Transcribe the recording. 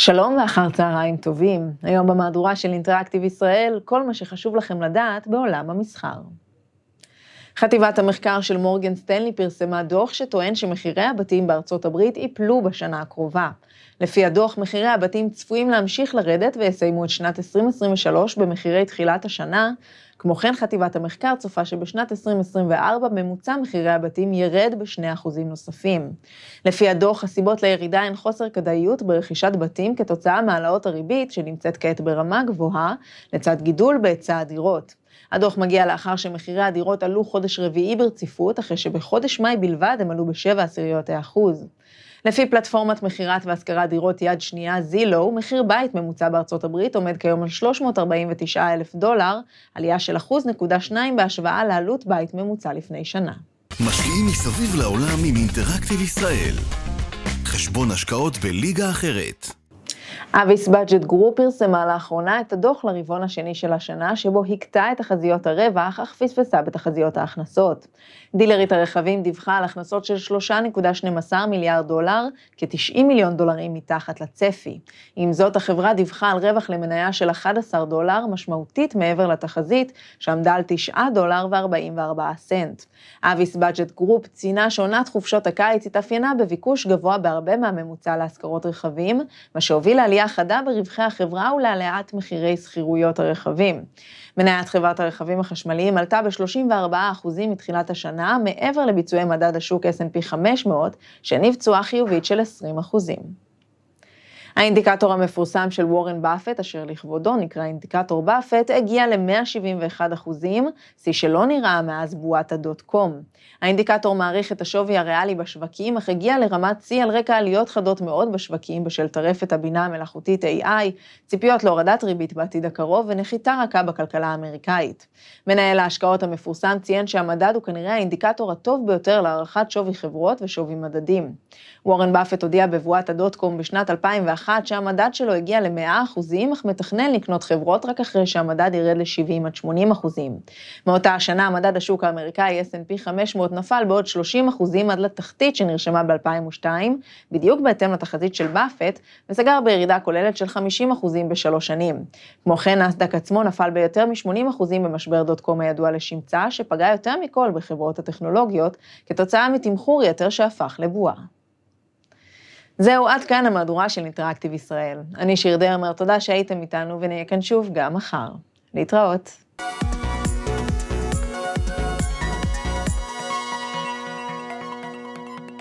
שלום ואחר צהריים טובים. היום במהדורה של אינטראקטיב ישראל, כל מה שחשוב לכם לדעת בעולם המסחר. חטיבת המחקר של מורגן סטנלי פרסמה דוח שטוען שמחירי הבתים בארצות הברית ייפלו בשנה הקרובה. לפי הדוח, מחירי הבתים צפויים להמשיך לרדת ויסיימו את שנת 2023 במחירי תחילת השנה. כמו כן, חטיבת המחקר צופה שבשנת 2024 ממוצע מחירי הבתים ירד ב-2% נוספים. לפי הדוח, הסיבות לירידה הן חוסר כדאיות ברכישת בתים כתוצאה מהעלאות הריבית, שנמצאת כעת ברמה גבוהה, לצד גידול בהיצע הדירות. הדוח מגיע לאחר שמחירי הדירות עלו חודש רביעי ברציפות, אחרי שבחודש מאי בלבד הם עלו ב-7 עשיריות האחוז. לפי פלטפורמת מכירת והשכרת דירות יד שנייה זילו, מחיר בית ממוצע בארצות הברית עומד כיום על 349 אלף דולר, עלייה של 1.2 בהשוואה לעלות בית ממוצע לפני שנה. משקיעים מסביב לעולם עם אינטראקטיב ישראל. חשבון השקעות בליגה אחרת. אביס בג'ט גרופ פרסמה לאחרונה את הדוח לרבעון השני של השנה, שבו הכתה את תחזיות הרווח, אך פספסה בתחזיות ההכנסות. דילרית הרכבים דיווחה על הכנסות של 3.12 מיליארד דולר, כ-90 מיליון דולרים מתחת לצפי. עם זאת, החברה דיווחה על רווח למניה של 11 דולר, משמעותית מעבר לתחזית, שעמדה על 9 דולר ו-44 סנט. אביס בג'ט גרופ ציינה שעונת חופשות הקיץ התאפיינה בביקוש גבוה בהרבה מהממוצע להשכרות רכבים, מה שהוביל לעלייה עלייה חדה ברווחי החברה ולהעלאת מחירי שכירויות הרכבים. מניית חברת הרכבים החשמליים עלתה ב-34% מתחילת השנה, מעבר לביצועי מדד השוק S&P 500, שהניב תשואה חיובית של 20%. האינדיקטור המפורסם של וורן באפט, אשר לכבודו נקרא אינדיקטור באפט, הגיע ל-171 אחוזים, שיא שלא נראה מאז בועת הדוט קום. האינדיקטור מעריך את השווי הריאלי בשווקים, אך הגיע לרמת שיא על רקע עליות חדות מאוד בשווקים בשל טרפת הבינה המלאכותית AI, ציפיות להורדת ריבית בעתיד הקרוב ונחיתה רכה בכלכלה האמריקאית. מנהל ההשקעות המפורסם ציין שהמדד הוא כנראה האינדיקטור הטוב ביותר להערכת שווי חברות ושווי מדדים. וורן באפט הודיע בבועת הדוט קום בשנת 2001 אחת שהמדד שלו הגיע ל-100 אחוזים, אך מתכנן לקנות חברות רק אחרי שהמדד ירד ל-70 עד 80 אחוזים. מאותה השנה מדד השוק האמריקאי S&P 500 נפל בעוד 30 אחוזים עד לתחתית שנרשמה ב-2002, בדיוק בהתאם לתחזית של באפט, וסגר בירידה כוללת של 50 אחוזים בשלוש שנים. כמו כן, נסדק עצמו נפל ביותר מ-80 אחוזים במשבר דוט קום הידוע לשמצה, שפגע יותר מכל בחברות הטכנולוגיות, כתוצאה מתמחור יתר שהפך לבועה. זהו, עד כאן המהדורה של אינטראקטיב ישראל. אני שיר דרמר, תודה שהייתם איתנו, ונהיה כאן שוב גם מחר. להתראות.